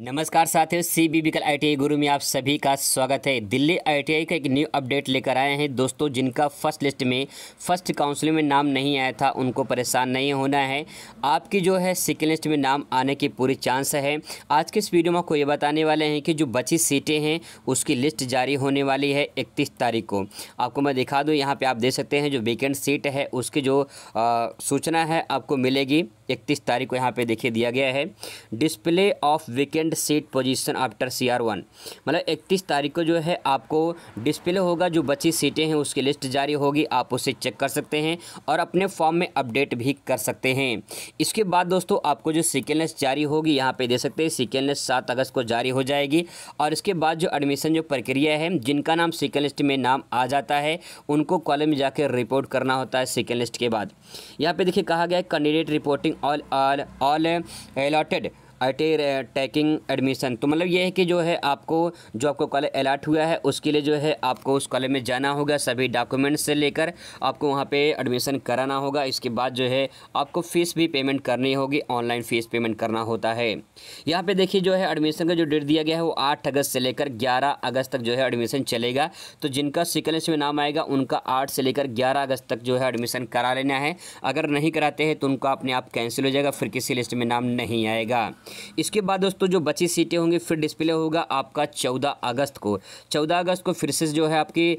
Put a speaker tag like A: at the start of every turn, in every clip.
A: नमस्कार साथियों C B बिकल आई गुरु में आप सभी का स्वागत है दिल्ली आईटीआई का एक न्यू अपडेट लेकर आए हैं दोस्तों जिनका फर्स्ट लिस्ट में फर्स्ट काउंसिल में नाम नहीं आया था उनको परेशान नहीं होना है आपकी जो है सेकेंड लिस्ट में नाम आने की पूरी चांस है आज के इस वीडियो में आपको ये बताने वाले हैं कि जो बची सीटें हैं उसकी लिस्ट जारी होने वाली है इकतीस तारीख को आपको मैं दिखा दूँ यहाँ पर आप देख सकते हैं जो वेकेंट सीट है उसकी जो आ, सूचना है आपको मिलेगी इकतीस तारीख को यहाँ पे देखिए दिया गया है display of vacant seat position after C R one मतलब इकतीस तारीख को जो है आपको डिस्प्ले होगा जो बची सीटें हैं उसकी लिस्ट जारी होगी आप उसे चेक कर सकते हैं और अपने फॉर्म में अपडेट भी कर सकते हैं इसके बाद दोस्तों आपको जो सिकेलेंस जारी होगी यहाँ पर दे सकते हैं सिकेलेंस सात अगस्त को जारी हो जाएगी और इसके बाद जो एडमिशन जो प्रक्रिया है जिनका नाम सिकल लिस्ट में नाम आ जाता है उनको कॉलेज में जाकर रिपोर्ट करना होता है सिकल लिस्ट के बाद यहाँ पे देखिए कहा गया है candidate reporting all are all allotted I taking admission तो मतलब ये है कि जो है आपको जो आपको कॉलेज अलाट हुआ है उसके लिए जो है आपको उस कॉलेज में जाना होगा सभी डॉक्यूमेंट्स से लेकर आपको वहाँ पे एडमिशन कराना होगा इसके बाद जो है आपको फ़ीस भी पेमेंट करनी होगी ऑनलाइन फ़ीस पेमेंट करना होता है यहाँ पर देखिए जो है एडमिशन का जो डेट दिया गया है वो आठ अगस्त से लेकर ग्यारह अगस्त तक जो है एडमिशन चलेगा तो जिनका सिकलेंस में नाम आएगा उनका आठ से लेकर ग्यारह अगस्त तक जो है एडमिशन करा लेना है अगर नहीं कराते हैं तो उनका अपने आप कैंसिल हो जाएगा फिर किसी लिस्ट में नाम नहीं आएगा इसके बाद दोस्तों जो बची सीटें होंगी फिर डिस्प्ले होगा आपका चौदह अगस्त को चौदह अगस्त को फिर से जो है आपकी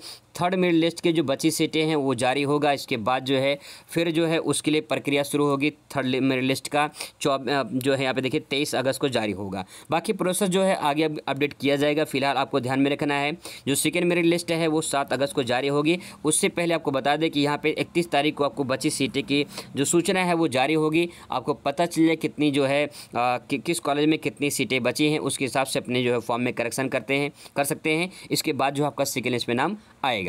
A: थर्ड मेरिट लिस्ट के जो बची सीटें हैं वो जारी होगा इसके बाद जो है फिर जो है उसके लिए प्रक्रिया शुरू होगी थर्ड मेरिट लिस्ट का जो है यहाँ पे देखिए तेईस अगस्त को जारी होगा बाकी प्रोसेस जो है आगे अपडेट किया जाएगा फिलहाल आपको ध्यान में रखना है जो सेकेंड मेरिट लिस्ट है वो सात अगस्त को जारी होगी उससे पहले आपको बता दें कि यहाँ पर इकतीस तारीख को आपको बची सीटें की जो सूचना है वो जारी होगी आपको पता चल जाए कितनी जो है किस कॉलेज में कितनी सीटें बची हैं उसके हिसाब से अपने जो है फॉर्म में करेक्शन करते हैं कर सकते हैं इसके बाद जो आपका सेकेंड लिस्ट में नाम आएगा